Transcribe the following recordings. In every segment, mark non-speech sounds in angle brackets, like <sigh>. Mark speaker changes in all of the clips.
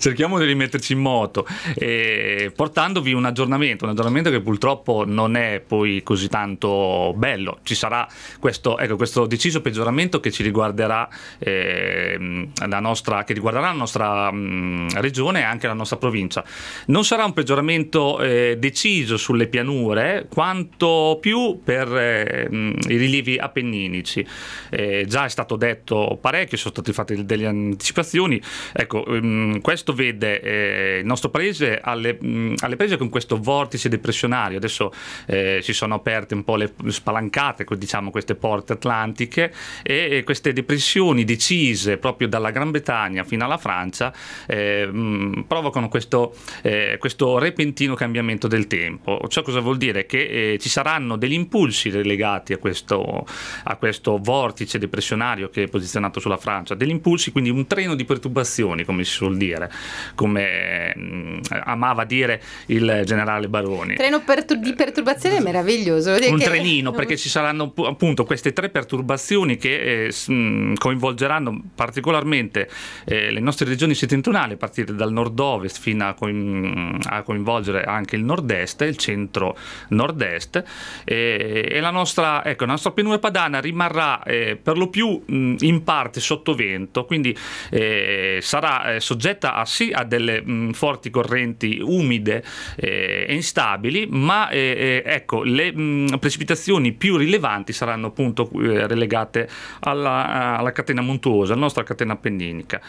Speaker 1: cerchiamo di rimetterci in moto, eh, portandovi un aggiornamento, un aggiornamento che purtroppo non è poi così tanto bello. Ci sarà questo, ecco, questo deciso peggioramento che ci riguarderà, eh, la nostra, che riguarderà la nostra mh, regione e anche la nostra provincia. Non sarà un peggioramento eh, deciso sulle pianure, quanto più per eh, mh, i rilievi appenninici. Eh, già è stato detto parecchio, sono state fatte delle anticipazioni. Ecco, mh, ehm, questo questo vede eh, il nostro paese alle, mh, alle, prese con questo vortice depressionario. Adesso eh, si sono aperte un po' le spalancate, diciamo, queste porte atlantiche e, e, queste depressioni decise proprio dalla Gran Bretagna fino alla Francia eh, mh, provocano questo, eh, questo, repentino cambiamento del tempo. Ciò cosa vuol dire? Che eh, ci saranno degli impulsi legati a questo, a questo vortice depressionario che è posizionato sulla Francia, degli impulsi, quindi un treno di perturbazioni, come si suol dire, come mh, mm, amava dire il generale Baroni. Treno
Speaker 2: pertur- di perturbazione è meraviglioso. Un che... trenino, perché
Speaker 1: ci saranno appunto queste tre perturbazioni che eh, mm, coinvolgeranno particolarmente eh, le nostre regioni settentrionali, a partire dal nord-ovest fino a, coin- a coinvolgere anche il nord-est, il centro-nord-est. Eh, e la nostra, ecco, la nostra pianura padana rimarrà eh, per lo più mh, mm, in parte sotto vento, quindi eh, sarà eh, soggetta a bassi, ha delle mh, mm, forti correnti umide eh, e instabili, ma eh, eh ecco, le mh, mm, precipitazioni più rilevanti saranno appunto eh, relegate alla, alla, catena montuosa, alla nostra catena appenninica.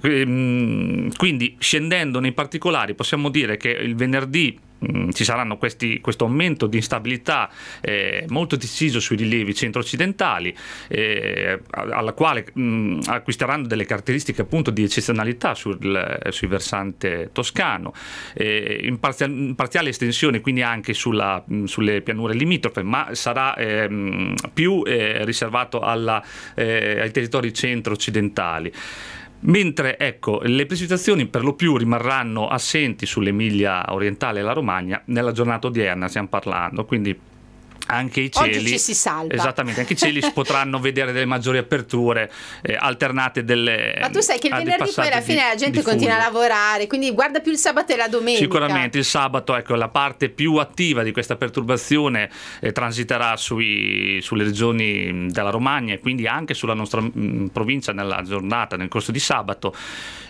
Speaker 1: Ehm, quindi scendendo nei particolari possiamo dire che il venerdì Mm, ci saranno questi, questo aumento di instabilità eh, molto deciso sui rilievi centro-occidentali, eh, alla quale mh, mm, acquisteranno delle caratteristiche appunto di eccezionalità sul, sul versante toscano, eh, in, parzia, in, parziale estensione quindi anche sulla, mh, mm, sulle pianure limitrofe, ma sarà ehm, più eh, riservato alla, eh, ai territori centro-occidentali. Mentre ecco, le precipitazioni per lo più rimarranno assenti sull'Emilia orientale e la Romagna nella giornata odierna, stiamo parlando, quindi anche i cieli Oggi ci si salva. Esattamente, anche i cieli <laughs> potranno vedere delle maggiori aperture eh, alternate delle Ma tu sai che il venerdì poi alla fine di, la gente continua a
Speaker 2: lavorare, quindi guarda più il sabato e la domenica. Sicuramente
Speaker 1: il sabato, ecco, la parte più attiva di questa perturbazione eh, transiterà sui, sulle regioni mm, della Romagna e quindi anche sulla nostra mh, mm, provincia nella giornata, nel corso di sabato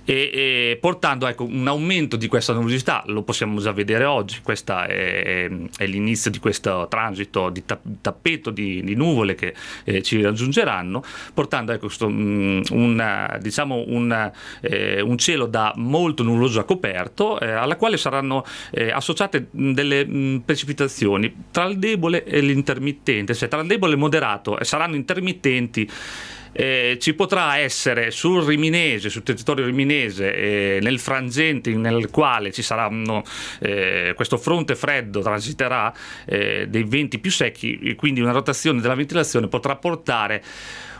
Speaker 1: e, e portando ecco, un aumento di questa numerosità, lo possiamo già vedere oggi, questo è, è, è l'inizio di questo transito di tappeto di, di nuvole che eh, ci raggiungeranno, portando ecco, questo, mh, mm, una, diciamo una, eh, un cielo da molto nuvoloso a coperto, eh, alla quale saranno eh, associate mm, delle mh, mm, precipitazioni tra il debole e l'intermittente, cioè tra il debole e il moderato, eh, saranno intermittenti eh, ci potrà essere sul riminese, sul territorio riminese, eh, nel frangente nel quale ci saranno eh, questo fronte freddo transiterà eh, dei venti più secchi, quindi una rotazione della ventilazione potrà portare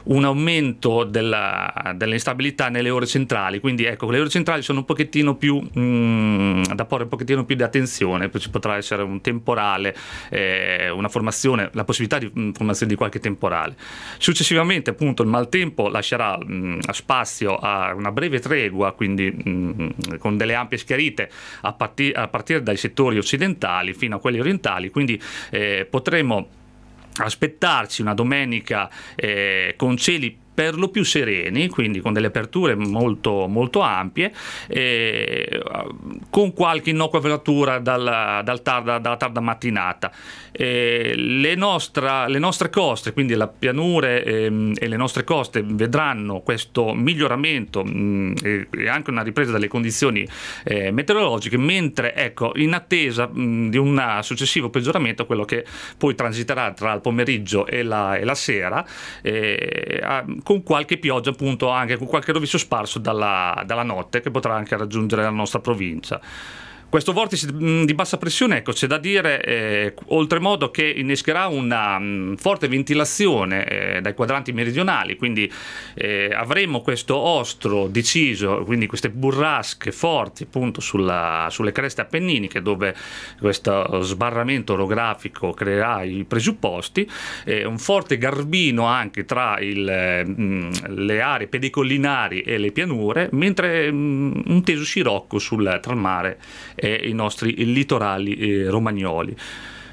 Speaker 1: un aumento della, dell'instabilità nelle ore centrali, quindi ecco, le ore centrali sono un pochettino più mh, mm, da porre un pochettino più di attenzione, ci potrà essere un temporale, eh, una formazione, la possibilità di mh, mm, formazione di qualche temporale. Successivamente appunto il maltempo lascerà mh, mm, spazio a una breve tregua, quindi con delle ampie schiarite a, parti- a, partire dai settori occidentali fino a quelli orientali, quindi eh, potremo aspettarci una domenica eh, con cieli per lo più sereni, quindi con delle aperture molto, molto ampie, eh, con qualche innocua velatura dal, dal tarda, dalla tarda mattinata. Eh, le, nostra, le, nostre coste, quindi la pianura eh, e le nostre coste, vedranno questo miglioramento mh, mm, e anche una ripresa delle condizioni eh, meteorologiche, mentre ecco, in attesa mh, mm, di un successivo peggioramento, quello che poi transiterà tra il pomeriggio e la, e la sera, eh, con qualche pioggia appunto anche con qualche rovescio sparso dalla, dalla notte che potrà anche raggiungere la nostra provincia. Questo vortice mm, di bassa pressione, ecco, c'è da dire eh, oltremodo che innescherà una mh, mm, forte ventilazione eh, dai quadranti meridionali, quindi eh, avremo questo ostro deciso, quindi queste burrasche forti appunto sulla, sulle creste appenniniche dove questo sbarramento orografico creerà i presupposti, un forte garbino anche tra il, mh, mm, le aree pedicollinari e le pianure, mentre mh, un teso scirocco sul, tra il mare e i nostri litorali eh, romagnoli.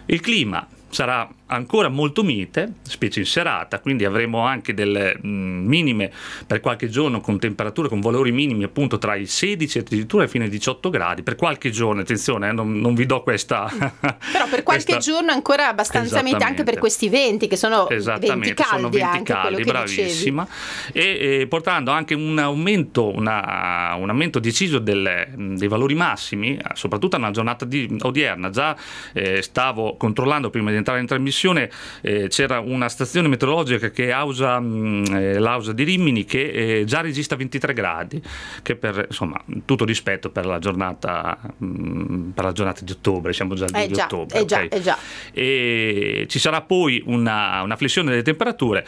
Speaker 1: Il clima sarà ancora molto mite, specie in serata, quindi avremo anche delle mm, minime per qualche giorno con temperature con valori minimi appunto tra i 16 e addirittura fino ai 18 gradi, per qualche giorno, attenzione, eh, non, non, vi do questa... Mm. <laughs> Però
Speaker 2: per qualche questa... giorno ancora abbastanza mite anche per questi venti che sono venti caldi, sono 20 anche caldi bravissima,
Speaker 1: e, e, portando anche un aumento, una, un aumento deciso delle, mm, dei valori massimi, soprattutto nella giornata di, odierna, già eh, stavo controllando prima di entrare in trasmissione connessione eh, c'era una stazione meteorologica che è Ausa, mh, mm, eh, l'Ausa di Rimini che eh, già registra 23 gradi, che per insomma, tutto rispetto per la giornata, mh, mm, per la giornata di ottobre, siamo già al eh di ottobre. Eh okay? già, eh già. E ci sarà poi una, una flessione delle temperature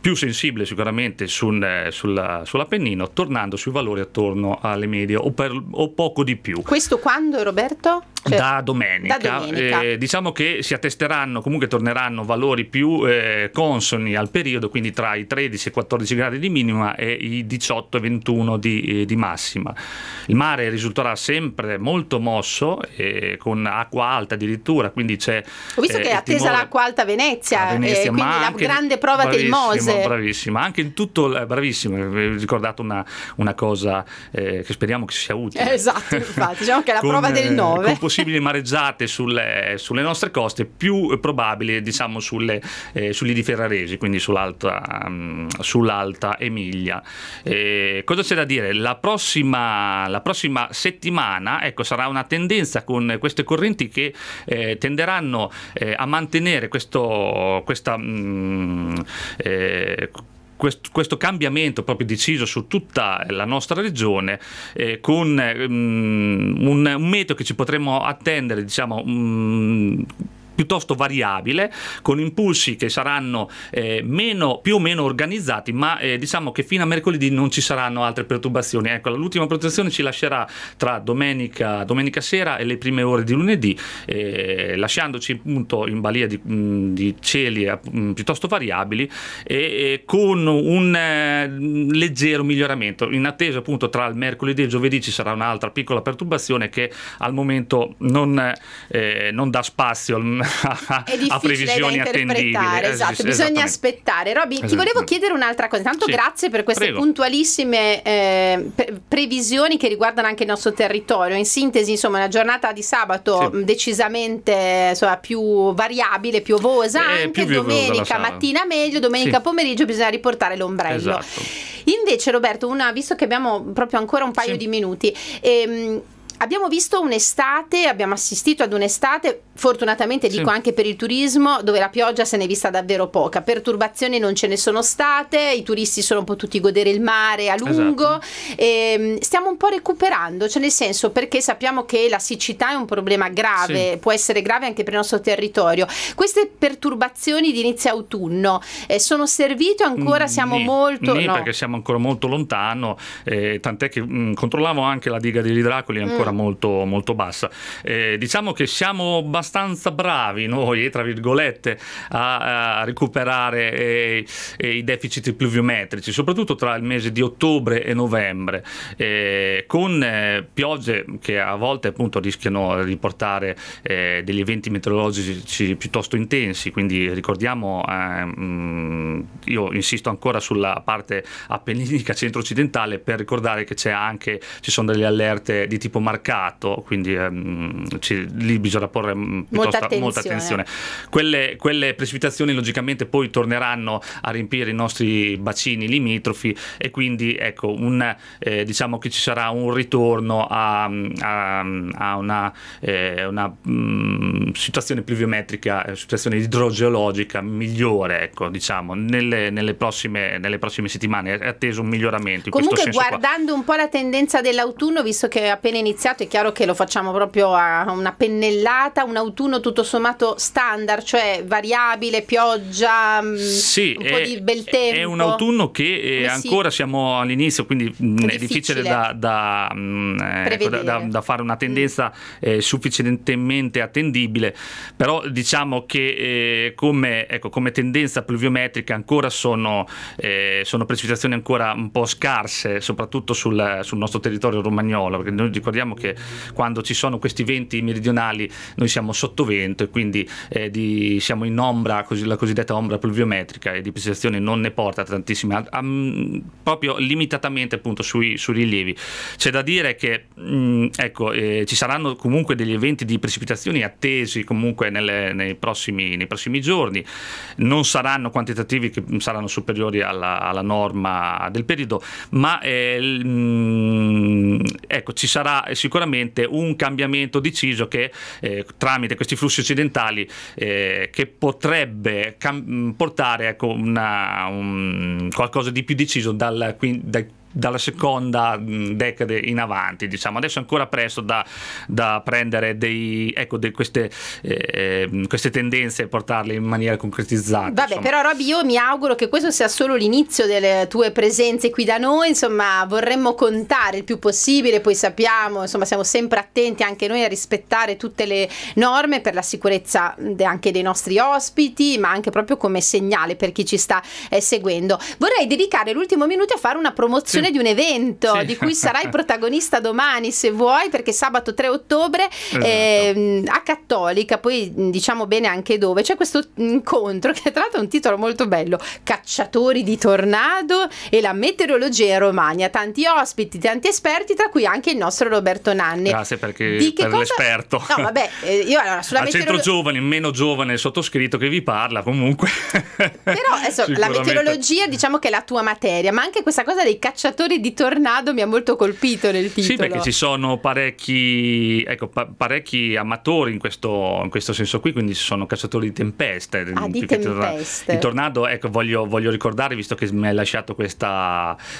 Speaker 1: più sensibile sicuramente sul, eh, sulla, sull'Appennino, tornando sui valori attorno alle medie o, per, o poco di più.
Speaker 2: Questo quando Roberto? cioè, da domenica. Da domenica.
Speaker 1: Eh, diciamo che si attesteranno, comunque torneranno valori più eh, consoni al periodo, quindi tra i 13 e i 14 gradi di minima e i 18 e 21 di, eh, di massima. Il mare risulterà sempre molto mosso, eh, con acqua alta addirittura, quindi c'è... Ho visto eh, che è attesa l'acqua
Speaker 2: alta a Venezia, a Venezia eh, quindi la grande prova del Mose.
Speaker 1: Bravissima, anche in tutto, bravissimo, vi ricordate una, una cosa che speriamo che sia utile.
Speaker 2: Esatto, infatti, diciamo che è la <laughs> con, prova del 9.
Speaker 1: Con possibili mareggiate sulle, sulle, nostre coste, più probabili diciamo sulle, eh, di Ferraresi, quindi sull'alta, um, sull'alta Emilia. Eh, cosa c'è da dire? La prossima, la prossima settimana ecco, sarà una tendenza con queste correnti che eh, tenderanno eh, a mantenere questo, questa... Mh, mm, eh, questo, questo, cambiamento proprio deciso su tutta la nostra regione eh, con um, un, un metodo che ci potremmo attendere diciamo, um, piuttosto variabile, con impulsi che saranno eh, meno, più o meno organizzati, ma eh, diciamo che fino a mercoledì non ci saranno altre perturbazioni. Ecco, l'ultima protezione ci lascerà tra domenica, domenica, sera e le prime ore di lunedì, eh, lasciandoci appunto in balia di, mm, di cieli mh, eh, mm, piuttosto variabili e, e con un eh, leggero miglioramento. In attesa appunto tra il mercoledì e il giovedì ci sarà un'altra piccola perturbazione che al momento non, eh, non dà spazio al <laughs> a, a previsioni attendibili. Eh esatto, bisogna
Speaker 2: aspettare. Robby, ti esatto. volevo chiedere un'altra cosa. Intanto sì, grazie per queste prego. puntualissime eh, previsioni che riguardano anche il nostro territorio. In sintesi, insomma, una giornata di sabato sì. Mm, decisamente insomma, più variabile, piovosa, eh, anche più domenica mattina meglio, domenica sì. pomeriggio bisogna riportare l'ombrello. Esatto. Invece Roberto, una, visto che abbiamo proprio ancora un paio di minuti, ehm, abbiamo visto un'estate, abbiamo assistito ad un'estate fortunatamente dico anche per il turismo, dove la pioggia se ne vista davvero poca, perturbazioni non ce ne sono state, i turisti sono potuti godere il mare a esatto. lungo, esatto. Ehm, e, stiamo un po' recuperando, cioè nel senso perché sappiamo che la siccità è un problema grave, sì. può essere grave anche per il nostro territorio. Queste perturbazioni di inizio autunno eh, sono servite ancora, mm, siamo né, molto... Né no. perché
Speaker 1: siamo ancora molto lontano, eh, tant'è che mh, mm, controllavo anche la diga degli Dracoli, è ancora mm. molto, molto bassa. Eh, diciamo che siamo abbastanza abbastanza bravi noi, tra virgolette, a, a recuperare eh, i deficit pluviometrici, soprattutto tra il mese di ottobre e novembre, eh, con eh, piogge che a volte appunto rischiano di portare eh, degli eventi meteorologici piuttosto intensi, quindi ricordiamo, mh, ehm, mm, io insisto ancora sulla parte appenninica centro-occidentale per ricordare che c'è anche, ci sono delle allerte di tipo marcato, quindi mh, ehm, ci, lì bisogna porre molta attenzione. molta attenzione. Quelle, quelle, precipitazioni logicamente poi torneranno a riempire i nostri bacini limitrofi e quindi ecco, un, eh, diciamo che ci sarà un ritorno a, a, a una, eh, una mh, mm, situazione pluviometrica, eh, situazione idrogeologica migliore, ecco, diciamo, nelle, nelle, prossime, nelle prossime settimane. È atteso un miglioramento. In Comunque guardando
Speaker 2: qua. un po' la tendenza dell'autunno, visto che è appena iniziato, è chiaro che lo facciamo proprio a una pennellata, una autunno tutto sommato standard, cioè variabile, pioggia, mm, sì, un è, po' di bel tempo. È un autunno
Speaker 1: che eh, ancora sì. siamo all'inizio, quindi è mm, difficile, da, da, mm, eh, ecco, da, da, fare una tendenza mm. eh, sufficientemente attendibile, però diciamo che eh, come, ecco, come, tendenza pluviometrica ancora sono, eh, sono, precipitazioni ancora un po' scarse, soprattutto sul, sul nostro territorio romagnolo, perché noi ricordiamo che quando ci sono questi venti meridionali noi siamo sottovento e quindi eh, di, siamo in ombra, così, la cosiddetta ombra pluviometrica e di precipitazioni non ne porta tantissime, a, a, proprio limitatamente appunto sui, sui, rilievi. C'è da dire che mh, mm, ecco, eh, ci saranno comunque degli eventi di precipitazioni attesi comunque nelle, nei, prossimi, nei, prossimi, giorni, non saranno quantitativi che mm, saranno superiori alla, alla norma del periodo, ma eh, mh, mm, ecco, ci sarà sicuramente un cambiamento deciso che eh, tramite tramite questi flussi occidentali eh, che potrebbe portare ecco, una, un, qualcosa di più deciso dal, dal dalla seconda mm, decade in avanti. Diciamo. Adesso è ancora presto da, da prendere dei, ecco, de queste, eh, queste, tendenze e portarle in maniera concretizzata. Vabbè, insomma. però
Speaker 2: Roby, io mi auguro che questo sia solo l'inizio delle tue presenze qui da noi, insomma vorremmo contare il più possibile, poi sappiamo, insomma siamo sempre attenti anche noi a rispettare tutte le norme per la sicurezza anche dei nostri ospiti, ma anche proprio come segnale per chi ci sta eh, seguendo. Vorrei dedicare l'ultimo minuto a fare una promozione. Sì organizzazione di un evento sì. di cui sarai protagonista domani se vuoi perché sabato 3 ottobre esatto. eh, a Cattolica, poi diciamo bene anche dove, c'è questo incontro che tra l'altro ha un titolo molto bello, Cacciatori di Tornado e la meteorologia in Romagna, tanti ospiti, tanti esperti, tra cui anche il nostro Roberto Nanni. Grazie
Speaker 1: perché di per cosa... l'esperto. No, vabbè,
Speaker 2: eh, io allora sulla meteorologia... Centro
Speaker 1: Giovani, meno giovane sottoscritto che vi parla comunque.
Speaker 2: Però adesso, la meteorologia diciamo che è la tua materia, ma anche questa cosa dei cacciatori cacciatori di tornado mi ha molto colpito nel titolo. Sì, perché ci
Speaker 1: sono parecchi, ecco, pa parecchi amatori in questo, in questo, senso qui, quindi ci sono cacciatori di tempeste. Ah, di tempeste. Il tornado, ecco, voglio, voglio, ricordare, visto che mi hai lasciato questo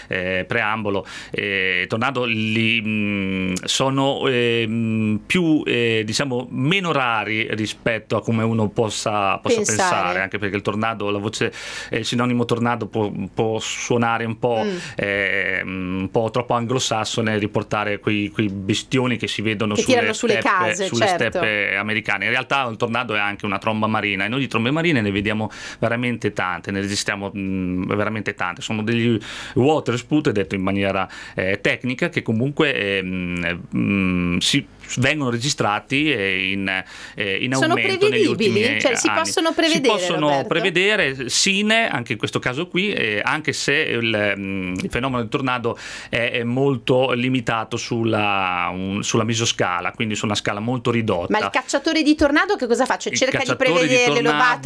Speaker 1: eh, preambolo, eh, tornado li, mh, mm, sono ehm, eh, più, diciamo, meno rari rispetto a come uno possa, possa pensare. pensare. anche perché il tornado, la voce, il sinonimo tornado può, può suonare un po' mm. Eh, Ehm, un po' troppo anglosassone riportare quei, quei bestioni che si vedono che sulle, steppe, case, sulle certo. steppe americane. In realtà un tornado è anche una tromba marina e noi di trombe marine ne vediamo veramente tante, ne registriamo mh, mm, veramente tante. Sono degli water sput, detto in maniera eh, tecnica, che comunque ehm, eh, mh, mm, si vengono registrati eh, in, eh, in aumento sono prevedibili? Eh, cioè, si possono prevedere? Si possono Roberto? prevedere sine, anche in questo caso qui, eh, anche se il, mm, il, fenomeno del tornado è, è molto limitato sulla, un, sulla, misoscala, quindi su una scala molto ridotta. Ma il
Speaker 2: cacciatore di tornado che cosa fa? Cioè, cerca di prevederle, lo, va,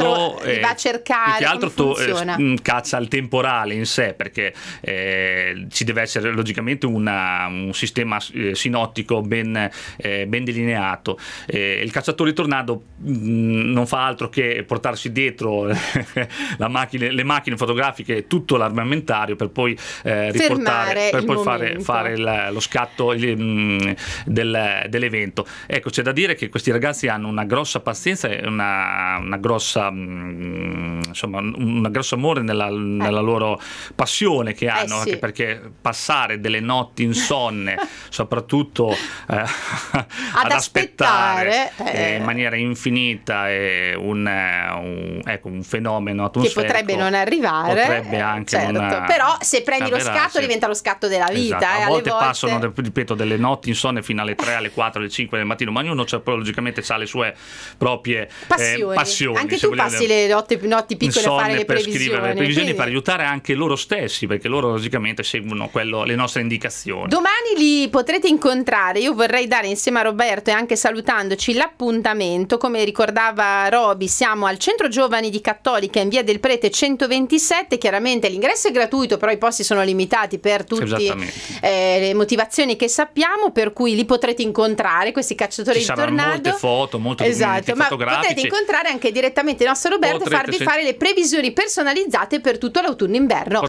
Speaker 2: eh, va, a cercare, che altro funziona? To,
Speaker 1: mm, caccia al temporale in sé, perché ci deve essere logicamente una, un sistema sinottico ben... Eh, eh, ben delineato. Eh, il cacciatore tornado mh, mm, non fa altro che portarsi dietro <laughs> macchina, le macchine fotografiche, e tutto l'armamentario per poi eh, riportare, per poi fare, fare il, lo scatto il, mm, del, dell'evento. Ecco, c'è da dire che questi ragazzi hanno una grossa pazienza e una, una grossa, mh, mm, insomma, un grosso amore nella, eh. nella, loro passione che eh, hanno, sì. anche perché passare delle notti insonne, <laughs> soprattutto eh, ad, aspettare, aspettare eh, in maniera infinita un, un, ecco, un, fenomeno atmosferico che potrebbe non
Speaker 2: arrivare potrebbe
Speaker 1: eh, anche certo. non, però
Speaker 2: se prendi lo scatto diventa lo scatto della vita esatto. Eh, a, volte, volte passano
Speaker 1: ripeto delle notti insonne fino alle 3 alle 4 alle 5 del mattino ma ognuno logicamente ha le sue proprie eh, passioni, passioni anche tu vogliamo, passi le
Speaker 2: notti, notti piccole a fare le previsioni per previsioni scrivere le previsioni quindi... per
Speaker 1: aiutare anche loro stessi perché loro logicamente seguono quello, le nostre indicazioni
Speaker 2: domani li potrete incontrare io vorrei dare insieme insieme a Roberto e anche salutandoci l'appuntamento. Come ricordava Roby, siamo al Centro Giovani di Cattolica in via del Prete 127. Chiaramente l'ingresso è gratuito, però i posti sono limitati per tutte eh, le motivazioni che sappiamo, per cui li potrete incontrare questi cacciatori Ci di tornado. molte
Speaker 1: foto, molte esatto, ma Potete
Speaker 2: incontrare anche direttamente il nostro Roberto e farvi fare le previsioni personalizzate per tutto l'autunno-inverno.